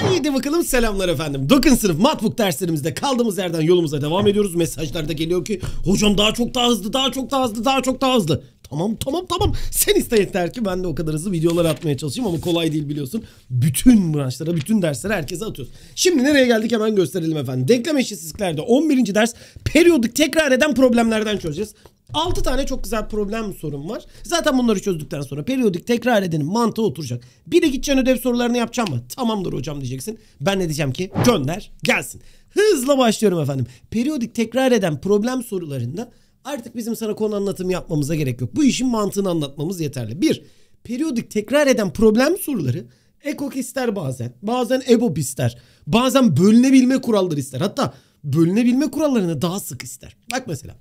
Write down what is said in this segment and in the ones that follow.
Haydi bakalım selamlar efendim. 9. sınıf matbuk derslerimizde kaldığımız yerden yolumuza devam ediyoruz. Mesajlarda geliyor ki hocam daha çok daha hızlı, daha çok daha hızlı, daha çok daha hızlı. Tamam tamam tamam sen iste yeter ki ben de o kadar hızlı videolar atmaya çalışayım ama kolay değil biliyorsun. Bütün branşlara bütün derslere herkese atıyoruz. Şimdi nereye geldik hemen gösterelim efendim. Denklem eşitsizliklerde 11. ders periyodik tekrar eden problemlerden çözeceğiz. 6 tane çok güzel problem sorun var. Zaten bunları çözdükten sonra periyodik tekrar edenin mantığı oturacak. Bir de gideceksin ödev sorularını yapacağım mı? Tamamdır hocam diyeceksin. Ben ne diyeceğim ki? Gönder gelsin. Hızla başlıyorum efendim. Periyodik tekrar eden problem sorularında artık bizim sana konu anlatımı yapmamıza gerek yok. Bu işin mantığını anlatmamız yeterli. 1. Periyodik tekrar eden problem soruları ekok ister bazen. Bazen ebob ister. Bazen bölünebilme kuralları ister. Hatta bölünebilme kurallarını daha sık ister. Bak mesela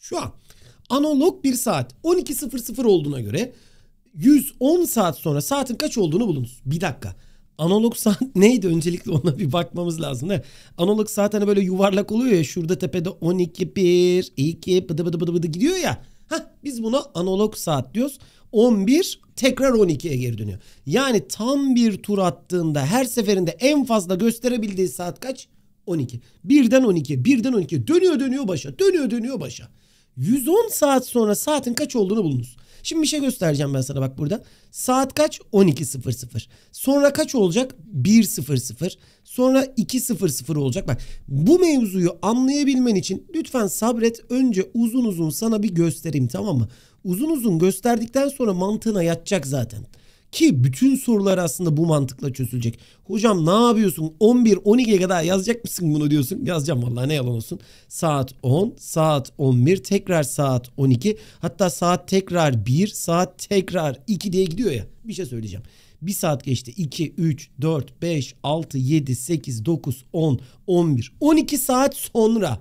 şu an analog bir saat 12.00 olduğuna göre 110 saat sonra saatin kaç olduğunu bulunuz. Bir dakika. Analog saat neydi öncelikle ona bir bakmamız lazım. He. Analog saat hani böyle yuvarlak oluyor ya şurada tepede 12 1 2 bıdı bıdı bıdı bıdı gidiyor ya. Heh, biz buna analog saat diyoruz. 11 tekrar 12'ye geri dönüyor. Yani tam bir tur attığında her seferinde en fazla gösterebildiği saat kaç? 12. Birden 12, birden 12. Dönüyor dönüyor başa, dönüyor dönüyor başa. 110 saat sonra saatin kaç olduğunu bulunuz. Şimdi bir şey göstereceğim ben sana bak burada. Saat kaç? 12.00. Sonra kaç olacak? 1.00. Sonra 2.00 olacak. Bak bu mevzuyu anlayabilmen için lütfen sabret. Önce uzun uzun sana bir göstereyim tamam mı? Uzun uzun gösterdikten sonra mantığına yatacak zaten. Ki bütün sorular aslında bu mantıkla çözülecek. Hocam ne yapıyorsun? 11-12'ye kadar yazacak mısın bunu diyorsun. Yazacağım vallahi ne yalan olsun. Saat 10, saat 11, tekrar saat 12. Hatta saat tekrar 1, saat tekrar 2 diye gidiyor ya. Bir şey söyleyeceğim. 1 saat geçti. 2, 3, 4, 5, 6, 7, 8, 9, 10, 11, 12 saat sonra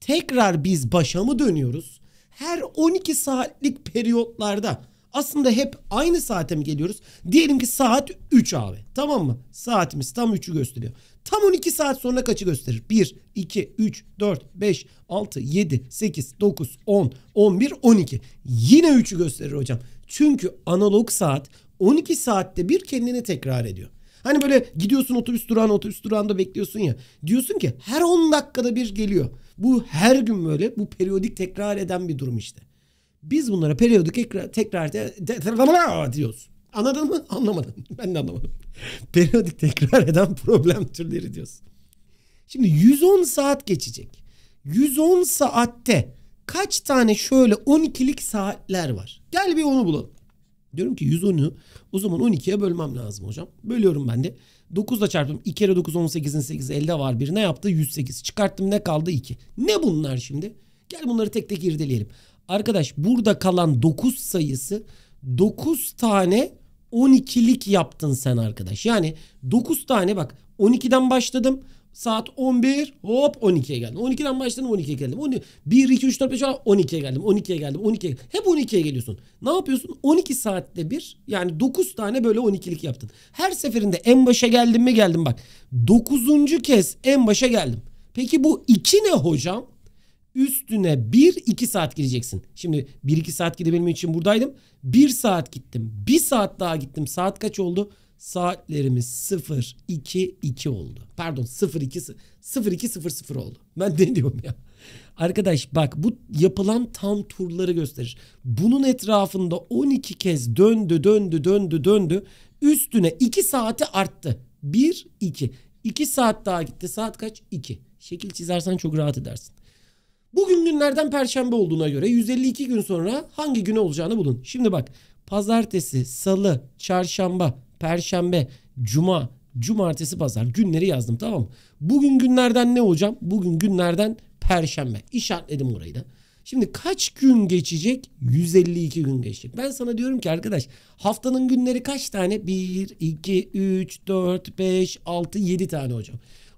tekrar biz başa mı dönüyoruz? Her 12 saatlik periyotlarda aslında hep aynı saate mi geliyoruz? Diyelim ki saat 3 abi. Tamam mı? Saatimiz tam 3'ü gösteriyor. Tam 12 saat sonra kaçı gösterir? 1, 2, 3, 4, 5, 6, 7, 8, 9, 10, 11, 12. Yine 3'ü gösterir hocam. Çünkü analog saat 12 saatte bir kendini tekrar ediyor. Hani böyle gidiyorsun otobüs durağına otobüs durağında bekliyorsun ya. Diyorsun ki her 10 dakikada bir geliyor. Bu her gün böyle bu periyodik tekrar eden bir durum işte. Biz bunlara periyodik ekra, tekrar te, diyoruz. Anladın mı? Anlamadım. Ben de anlamadım. periyodik tekrar eden problem türleri diyoruz. Şimdi 110 saat geçecek. 110 saatte kaç tane şöyle 12'lik saatler var? Gel bir onu bulalım. Diyorum ki 110'u o zaman 12'ye bölmem lazım hocam. Bölüyorum ben de. 9'la çarptım. 2 kere 9 18'in 8 50 var. Bir ne yaptı? 108. Çıkarttım ne kaldı? 2. Ne bunlar şimdi? Gel bunları tek tek irdeleyelim. Arkadaş burada kalan 9 sayısı 9 tane 12'lik yaptın sen arkadaş. Yani 9 tane bak 12'den başladım. Saat 11 hop 12'ye geldim. 12'den başladım 12'ye geldim. 12, 1, 2, 3, 4, 5, 6 12'ye geldim. 12'ye geldim. 12'ye Hep 12'ye geliyorsun. Ne yapıyorsun? 12 saatte bir yani 9 tane böyle 12'lik yaptın. Her seferinde en başa geldim mi geldim bak. 9. kez en başa geldim. Peki bu 2 ne hocam? üstüne 1-2 saat gideceksin. Şimdi 1-2 saat gidebilmem için buradaydım. 1 saat gittim. 1 saat daha gittim. Saat kaç oldu? Saatlerimiz 0 2 2 oldu. Pardon 0 2 0 2 0 0 oldu. Ben ne diyorum ya? Arkadaş bak bu yapılan tam turları gösterir. Bunun etrafında 12 kez döndü döndü döndü döndü. Üstüne 2 saati arttı. 1 2. 2 saat daha gitti. Saat kaç? 2. Şekil çizersen çok rahat edersin. Bugün günlerden perşembe olduğuna göre 152 gün sonra hangi gün olacağını bulun. Şimdi bak pazartesi, salı, çarşamba, perşembe, cuma, cumartesi, pazar günleri yazdım tamam mı? Bugün günlerden ne hocam? Bugün günlerden perşembe. İşaretledim orayı da. Şimdi kaç gün geçecek? 152 gün geçecek. Ben sana diyorum ki arkadaş haftanın günleri kaç tane? 1, 2, 3, 4, 5, 6, 7 tane hocam.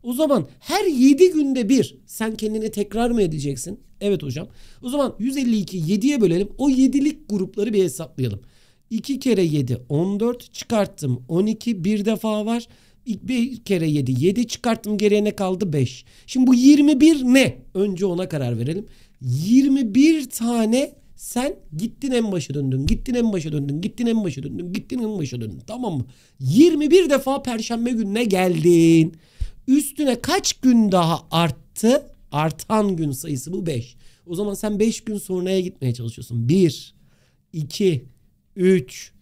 O zaman her 7 günde bir sen kendine tekrar mı edeceksin? Evet hocam. O zaman 152 7'ye bölelim. O 7'lik grupları bir hesaplayalım. 2 kere 7 14 çıkarttım 12 bir defa var. 1 kere 7 7 çıkarttım geriye ne kaldı 5. Şimdi bu 21 ne? Önce ona karar verelim. 21 tane sen gittin en başa döndün, gittin en başa döndün, gittin en başa döndün, gittin en başa döndün. Tamam mı? 21 defa perşembe gününe geldin. Üstüne kaç gün daha arttı? Artan gün sayısı bu 5. O zaman sen 5 gün sonraya gitmeye çalışıyorsun. 1, 2, 3,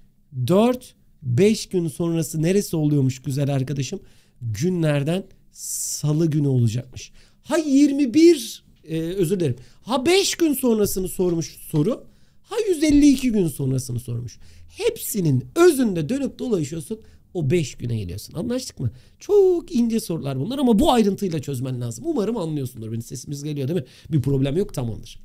4, 5 gün sonrası neresi oluyormuş güzel arkadaşım? Günlerden salı günü olacakmış. Ha 21 e, özür dilerim. Ha 5 gün sonrasını sormuş soru. Ha 152 gün sonrasını sormuş. Hepsinin özünde dönüp dolaşıyorsun o 5 güne geliyorsun. Anlaştık mı? Çok ince sorular bunlar ama bu ayrıntıyla çözmen lazım. Umarım anlıyorsundur benim Sesimiz geliyor değil mi? Bir problem yok tamamdır.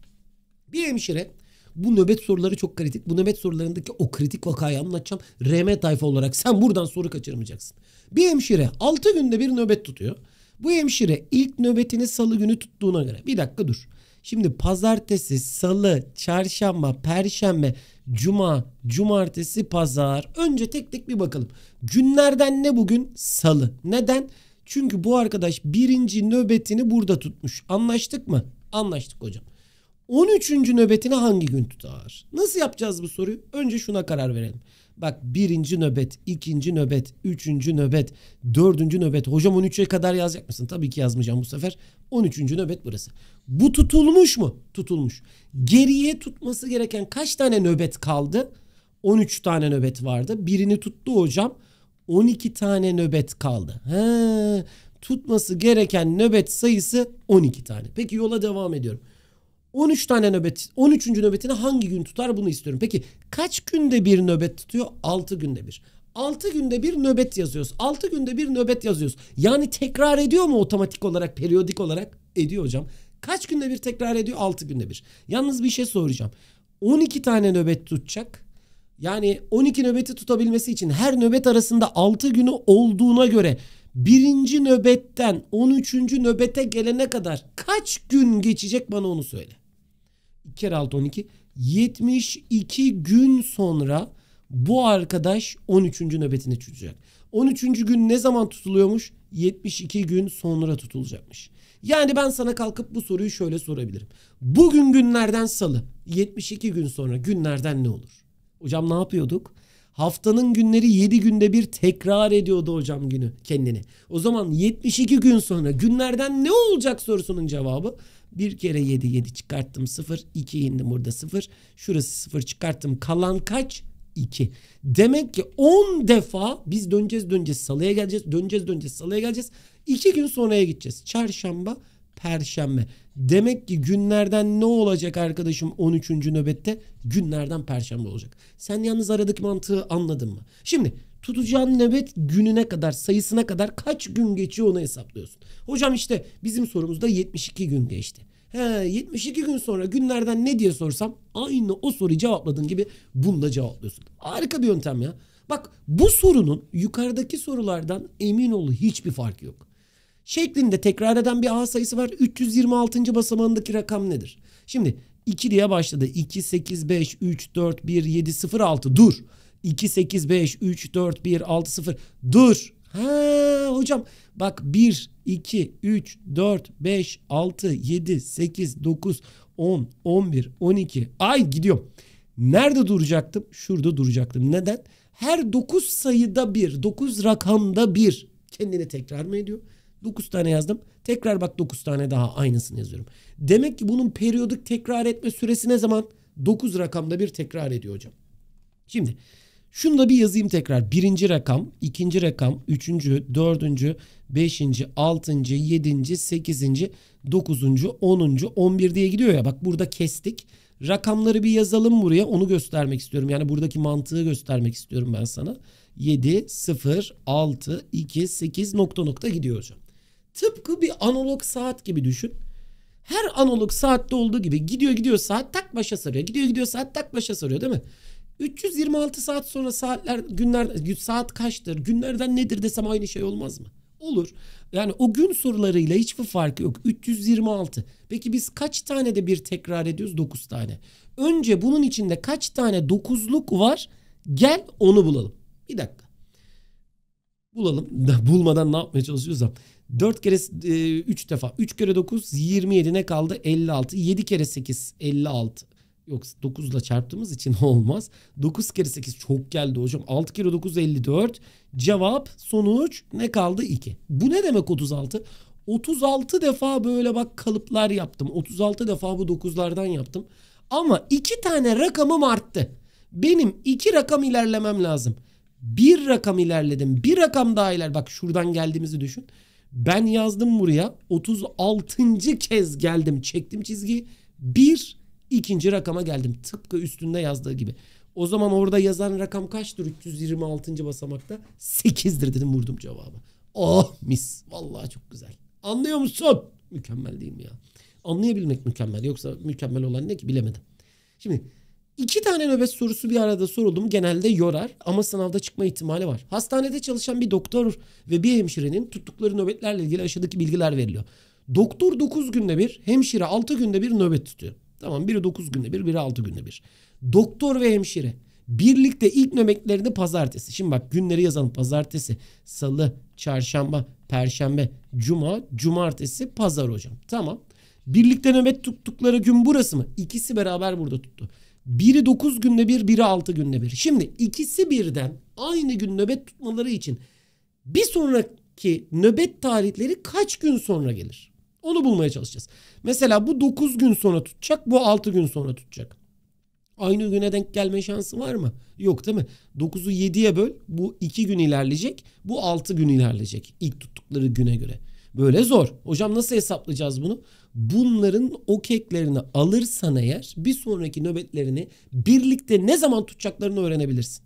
Bir hemşire bu nöbet soruları çok kritik. Bu nöbet sorularındaki o kritik vakayı anlatacağım. RM tayfa olarak sen buradan soru kaçırmayacaksın. Bir hemşire 6 günde bir nöbet tutuyor. Bu hemşire ilk nöbetini salı günü tuttuğuna göre. Bir dakika dur. Şimdi pazartesi, salı, çarşamba, perşembe cuma, cumartesi, pazar. Önce tek tek bir bakalım. Günlerden ne bugün? Salı. Neden? Çünkü bu arkadaş birinci nöbetini burada tutmuş. Anlaştık mı? Anlaştık hocam. 13. nöbetini hangi gün tutar? Nasıl yapacağız bu soruyu? Önce şuna karar verelim. Bak birinci nöbet, ikinci nöbet, üçüncü nöbet, dördüncü nöbet. Hocam 13'e kadar yazacak mısın? Tabii ki yazmayacağım bu sefer. 13. nöbet burası. Bu tutulmuş mu? Tutulmuş. Geriye tutması gereken kaç tane nöbet kaldı? 13 tane nöbet vardı. Birini tuttu hocam. 12 tane nöbet kaldı. He, tutması gereken nöbet sayısı 12 tane. Peki yola devam ediyorum. 13 tane nöbet 13. nöbetini hangi gün tutar bunu istiyorum. Peki kaç günde bir nöbet tutuyor? 6 günde bir. 6 günde bir nöbet yazıyoruz. 6 günde bir nöbet yazıyoruz. Yani tekrar ediyor mu otomatik olarak, periyodik olarak? Ediyor hocam. Kaç günde bir tekrar ediyor? 6 günde bir. Yalnız bir şey soracağım. 12 tane nöbet tutacak. Yani 12 nöbeti tutabilmesi için her nöbet arasında 6 günü olduğuna göre birinci nöbetten 13. nöbete gelene kadar kaç gün geçecek bana onu söyle. 2 kere 6 12. 72 gün sonra bu arkadaş 13. nöbetine tutacak. 13. gün ne zaman tutuluyormuş? 72 gün sonra tutulacakmış. Yani ben sana kalkıp bu soruyu şöyle sorabilirim. Bugün günlerden salı. 72 gün sonra günlerden ne olur? Hocam ne yapıyorduk? Haftanın günleri 7 günde bir tekrar ediyordu hocam günü kendini. O zaman 72 gün sonra günlerden ne olacak sorusunun cevabı bir kere 7 7 çıkarttım 0. 2 indim burada 0. Şurası 0 çıkarttım. Kalan kaç? 2. Demek ki 10 defa biz döneceğiz döneceğiz salıya geleceğiz. Döneceğiz döneceğiz salıya geleceğiz. 2 gün sonraya gideceğiz. Çarşamba, perşembe. Demek ki günlerden ne olacak arkadaşım 13. nöbette? Günlerden perşembe olacak. Sen yalnız aradık mantığı anladın mı? Şimdi tutacağın nöbet gününe kadar sayısına kadar kaç gün geçiyor onu hesaplıyorsun. Hocam işte bizim sorumuzda 72 gün geçti. He, 72 gün sonra günlerden ne diye sorsam aynı o soruyu cevapladığın gibi bunda cevaplıyorsun. Harika bir yöntem ya. Bak bu sorunun yukarıdaki sorulardan emin ol hiçbir fark yok. Şeklinde tekrar eden bir A sayısı var. 326. basamağındaki rakam nedir? Şimdi 2 diye başladı. 2, 8, 5, 3, 4, 1, 7, 0, 6. Dur. 2 8 5 3 4 1 6 0 dur. Ha hocam bak 1 2 3 4 5 6 7 8 9 10 11 12 ay gidiyorum. Nerede duracaktım? Şurada duracaktım. Neden? Her 9 sayıda bir, 9 rakamda bir kendini tekrar mı ediyor? 9 tane yazdım. Tekrar bak 9 tane daha aynısını yazıyorum. Demek ki bunun periyodik tekrar etme süresi ne zaman? 9 rakamda bir tekrar ediyor hocam. Şimdi şunu da bir yazayım tekrar. Birinci rakam, ikinci rakam, üçüncü, dördüncü, beşinci, altıncı, yedinci, sekizinci, dokuzuncu, onuncu, on bir diye gidiyor ya. Bak burada kestik. Rakamları bir yazalım buraya. Onu göstermek istiyorum. Yani buradaki mantığı göstermek istiyorum ben sana. 7, 0, 6, 2, 8 nokta nokta gidiyor hocam. Tıpkı bir analog saat gibi düşün. Her analog saatte olduğu gibi gidiyor gidiyor saat tak başa sarıyor. Gidiyor gidiyor saat tak başa sarıyor değil mi? 326 saat sonra saatler günler saat kaçtır günlerden nedir desem aynı şey olmaz mı? Olur. Yani o gün sorularıyla hiçbir farkı yok. 326. Peki biz kaç tane de bir tekrar ediyoruz? 9 tane. Önce bunun içinde kaç tane 9'luk var? Gel onu bulalım. Bir dakika. Bulalım. Bulmadan ne yapmaya çalışıyorsam. 4 kere 3 e, defa. 3 kere 9 27 ne kaldı? 56. 7 kere 8 56. Yoksa 9 ile çarptığımız için olmaz. 9 kere 8 çok geldi hocam. 6 kere 9 54. Cevap sonuç ne kaldı? 2. Bu ne demek 36? 36 defa böyle bak kalıplar yaptım. 36 defa bu 9'lardan yaptım. Ama 2 tane rakamım arttı. Benim 2 rakam ilerlemem lazım. Bir rakam ilerledim. Bir rakam daha iler. Bak şuradan geldiğimizi düşün. Ben yazdım buraya. 36. kez geldim. Çektim çizgiyi. 1 ikinci rakama geldim. Tıpkı üstünde yazdığı gibi. O zaman orada yazan rakam kaçtır 326. basamakta? 8'dir dedim vurdum cevabı. Oh mis. Vallahi çok güzel. Anlıyor musun? Mükemmel değil mi ya? Anlayabilmek mükemmel. Yoksa mükemmel olan ne ki bilemedim. Şimdi iki tane nöbet sorusu bir arada soruldum. Genelde yorar ama sınavda çıkma ihtimali var. Hastanede çalışan bir doktor ve bir hemşirenin tuttukları nöbetlerle ilgili aşağıdaki bilgiler veriliyor. Doktor 9 günde bir, hemşire 6 günde bir nöbet tutuyor. Tamam biri 9 günde bir, biri 6 günde bir. Doktor ve hemşire birlikte ilk nöbetlerini pazartesi. Şimdi bak günleri yazalım. Pazartesi, salı, çarşamba, perşembe, cuma, cumartesi, pazar hocam. Tamam. Birlikte nöbet tuttukları gün burası mı? İkisi beraber burada tuttu. Biri 9 günde bir, biri 6 günde bir. Şimdi ikisi birden aynı gün nöbet tutmaları için bir sonraki nöbet tarihleri kaç gün sonra gelir? Onu bulmaya çalışacağız. Mesela bu 9 gün sonra tutacak, bu 6 gün sonra tutacak. Aynı güne denk gelme şansı var mı? Yok değil mi? 9'u 7'ye böl. Bu 2 gün ilerleyecek. Bu 6 gün ilerleyecek. İlk tuttukları güne göre. Böyle zor. Hocam nasıl hesaplayacağız bunu? Bunların o keklerini alırsan eğer bir sonraki nöbetlerini birlikte ne zaman tutacaklarını öğrenebilirsin.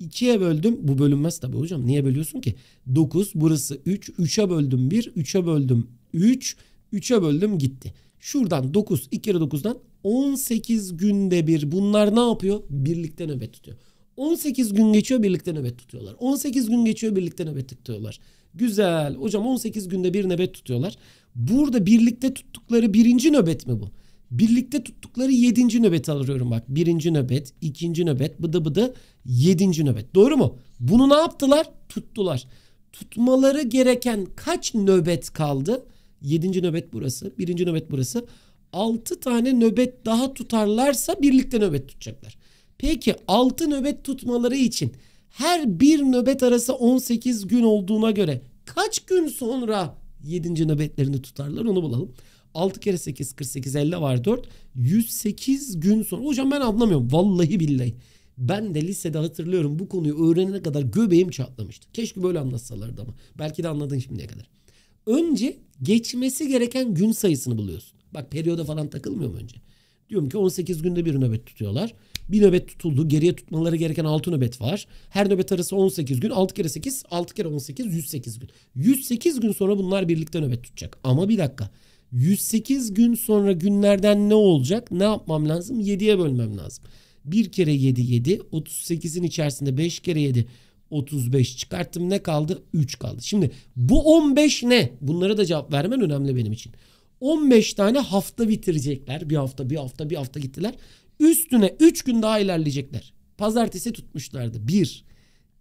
2'ye böldüm. Bu bölünmez tabii hocam. Niye bölüyorsun ki? 9 burası 3. 3'e böldüm 1. 3'e böldüm 3. 3'e böldüm gitti. Şuradan 9 2 kere 9'dan 18 günde bir bunlar ne yapıyor? Birlikte nöbet tutuyor. 18 gün geçiyor birlikte nöbet tutuyorlar. 18 gün geçiyor birlikte nöbet tutuyorlar. Güzel. Hocam 18 günde bir nöbet tutuyorlar. Burada birlikte tuttukları birinci nöbet mi bu? Birlikte tuttukları yedinci nöbeti alıyorum bak. Birinci nöbet, ikinci nöbet, bıdı bıdı yedinci nöbet. Doğru mu? Bunu ne yaptılar? Tuttular. Tutmaları gereken kaç nöbet kaldı? 7. nöbet burası. 1. nöbet burası. 6 tane nöbet daha tutarlarsa birlikte nöbet tutacaklar. Peki 6 nöbet tutmaları için her bir nöbet arası 18 gün olduğuna göre kaç gün sonra 7. nöbetlerini tutarlar onu bulalım. 6 kere 8 48 50 var 4. 108 gün sonra. Hocam ben anlamıyorum. Vallahi billahi. Ben de lisede hatırlıyorum bu konuyu öğrenene kadar göbeğim çatlamıştı. Keşke böyle anlatsalardı ama. Belki de anladın şimdiye kadar. Önce geçmesi gereken gün sayısını buluyorsun. Bak periyoda falan takılmıyor mu önce? Diyorum ki 18 günde bir nöbet tutuyorlar. Bir nöbet tutuldu. Geriye tutmaları gereken 6 nöbet var. Her nöbet arası 18 gün. 6 kere 8, 6 kere 18, 108 gün. 108 gün sonra bunlar birlikte nöbet tutacak. Ama bir dakika. 108 gün sonra günlerden ne olacak? Ne yapmam lazım? 7'ye bölmem lazım. 1 kere 7 7, 38'in içerisinde 5 kere 7 35 çıkarttım. Ne kaldı? 3 kaldı. Şimdi bu 15 ne? Bunlara da cevap vermen önemli benim için. 15 tane hafta bitirecekler. Bir hafta, bir hafta, bir hafta gittiler. Üstüne 3 gün daha ilerleyecekler. Pazartesi tutmuşlardı. 1,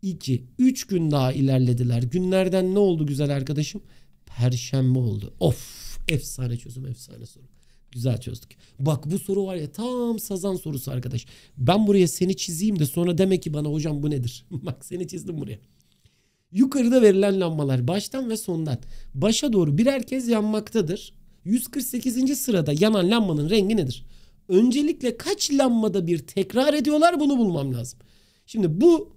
2, 3 gün daha ilerlediler. Günlerden ne oldu güzel arkadaşım? Perşembe oldu. Of! Efsane çözüm, efsane soru. Güzel çözdük. Bak bu soru var ya tam sazan sorusu arkadaş. Ben buraya seni çizeyim de sonra demek ki bana hocam bu nedir? Bak seni çizdim buraya. Yukarıda verilen lambalar baştan ve sondan. Başa doğru birer kez yanmaktadır. 148. sırada yanan lambanın rengi nedir? Öncelikle kaç lambada bir tekrar ediyorlar bunu bulmam lazım. Şimdi bu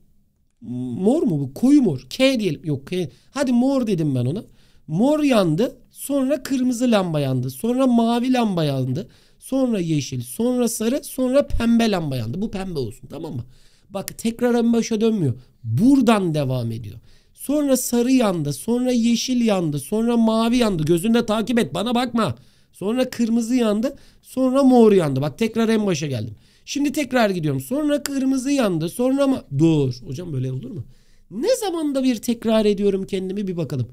mor mu bu? Koyu mor. K diyelim. Yok K. Hadi mor dedim ben ona. Mor yandı. Sonra kırmızı lamba yandı. Sonra mavi lamba yandı. Sonra yeşil, sonra sarı, sonra pembe lamba yandı. Bu pembe olsun tamam mı? Bak tekrar en başa dönmüyor. Buradan devam ediyor. Sonra sarı yandı, sonra yeşil yandı, sonra mavi yandı. Gözünde takip et bana bakma. Sonra kırmızı yandı, sonra mor yandı. Bak tekrar en başa geldim. Şimdi tekrar gidiyorum. Sonra kırmızı yandı, sonra mı? Dur. Hocam böyle olur mu? Ne zamanda bir tekrar ediyorum kendimi bir bakalım.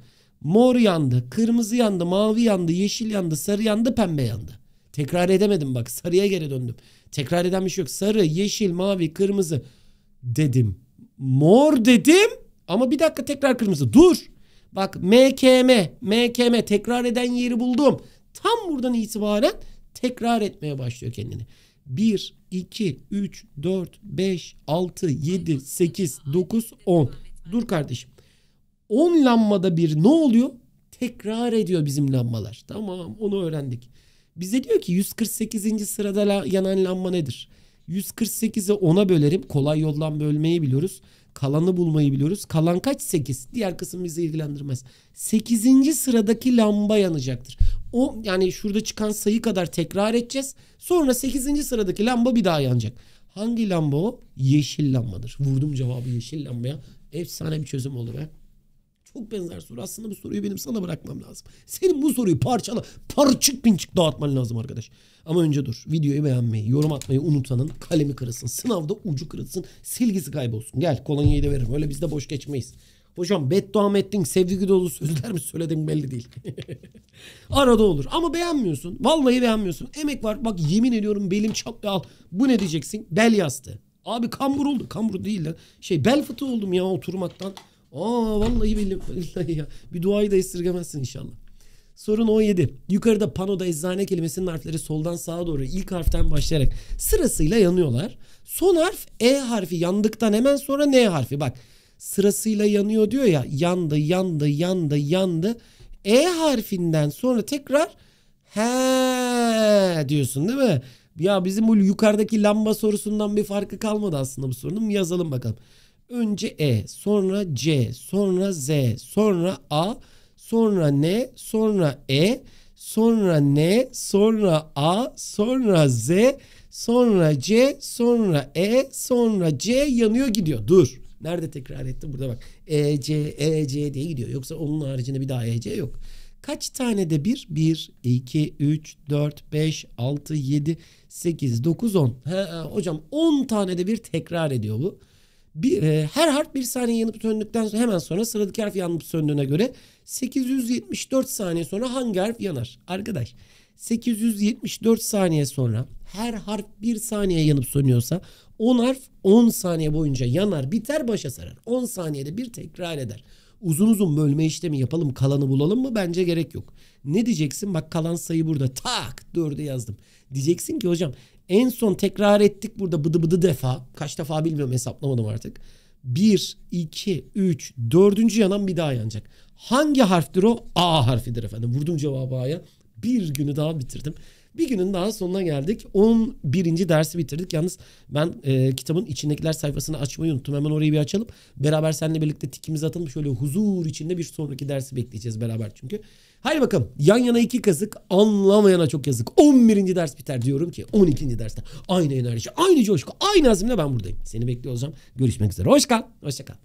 Mor yandı, kırmızı yandı, mavi yandı, yeşil yandı, sarı yandı, pembe yandı. Tekrar edemedim bak sarıya geri döndüm. Tekrar eden bir şey yok. Sarı, yeşil, mavi, kırmızı dedim. Mor dedim ama bir dakika tekrar kırmızı. Dur. Bak MKM, MKM tekrar eden yeri buldum. Tam buradan itibaren tekrar etmeye başlıyor kendini. 1, 2, 3, 4, 5, 6, 7, 8, 9, 10. Dur kardeşim. 10 lanmada bir ne oluyor? Tekrar ediyor bizim lambalar. Tamam onu öğrendik. Bize diyor ki 148. sırada yanan lamba nedir? 148'i 10'a bölerim. Kolay yoldan bölmeyi biliyoruz. Kalanı bulmayı biliyoruz. Kalan kaç? 8. Diğer kısım bizi ilgilendirmez. 8. sıradaki lamba yanacaktır. O yani şurada çıkan sayı kadar tekrar edeceğiz. Sonra 8. sıradaki lamba bir daha yanacak. Hangi lamba o? Yeşil lambadır. Vurdum cevabı yeşil lambaya. Efsane bir çözüm olur ha çok benzer soru. Aslında bu soruyu benim sana bırakmam lazım. Senin bu soruyu parçala, parçık pinçik dağıtman lazım arkadaş. Ama önce dur. Videoyu beğenmeyi, yorum atmayı unutanın kalemi kırılsın. Sınavda ucu kırılsın. Silgisi kaybolsun. Gel kolonyayı da veririm. Öyle biz de boş geçmeyiz. Hocam beddua mı ettin? Sevgi dolu sözler mi söyledim belli değil. Arada olur. Ama beğenmiyorsun. Vallahi beğenmiyorsun. Emek var. Bak yemin ediyorum belim çaplı al. Bu ne diyeceksin? Bel yastı. Abi kambur oldu. Kambur değil de Şey bel fıtığı oldum ya oturmaktan. Aa vallahi vallahi ya. Bir duayı da esirgemezsin inşallah. Sorun 17. Yukarıda panoda eczane kelimesinin harfleri soldan sağa doğru ilk harften başlayarak sırasıyla yanıyorlar. Son harf E harfi yandıktan hemen sonra N harfi. Bak sırasıyla yanıyor diyor ya yandı yandı yandı yandı. E harfinden sonra tekrar he diyorsun değil mi? Ya bizim bu yukarıdaki lamba sorusundan bir farkı kalmadı aslında bu sorunun. Yazalım bakalım. Önce E, sonra C, sonra Z, sonra A, sonra N, sonra E, sonra N, sonra A, sonra Z, sonra C, sonra E, sonra C yanıyor gidiyor. Dur. Nerede tekrar etti? Burada bak. E, C, E, C diye gidiyor. Yoksa onun haricinde bir daha E, C yok. Kaç tane de bir? 1, 2, 3, 4, 5, 6, 7, 8, 9, 10. He, hocam 10 tane de bir tekrar ediyor bu bir, e, her harf bir saniye yanıp söndükten sonra hemen sonra sıradaki harf yanıp söndüğüne göre 874 saniye sonra hangi harf yanar? Arkadaş 874 saniye sonra her harf bir saniye yanıp sönüyorsa 10 harf 10 saniye boyunca yanar biter başa sarar. 10 saniyede bir tekrar eder. Uzun uzun bölme işlemi yapalım kalanı bulalım mı? Bence gerek yok. Ne diyeceksin? Bak kalan sayı burada. Tak 4'e yazdım. Diyeceksin ki hocam en son tekrar ettik burada bıdı bıdı defa. Kaç defa bilmiyorum hesaplamadım artık. 1, 2, 3, 4. yanan bir daha yanacak. Hangi harftir o? A harfidir efendim. Vurdum cevabı A'ya. Bir günü daha bitirdim. Bir günün daha sonuna geldik. 11. dersi bitirdik. Yalnız ben e, kitabın içindekiler sayfasını açmayı unuttum. Hemen orayı bir açalım. Beraber seninle birlikte tikimizi atalım. Şöyle huzur içinde bir sonraki dersi bekleyeceğiz beraber çünkü. Haydi bakalım. Yan yana iki kazık anlamayana çok yazık. 11. ders biter diyorum ki 12. derste aynı enerji, aynı coşku, aynı azimle ben buradayım. Seni bekliyor olacağım. Görüşmek üzere. Hoşça kal. Hoşça kal.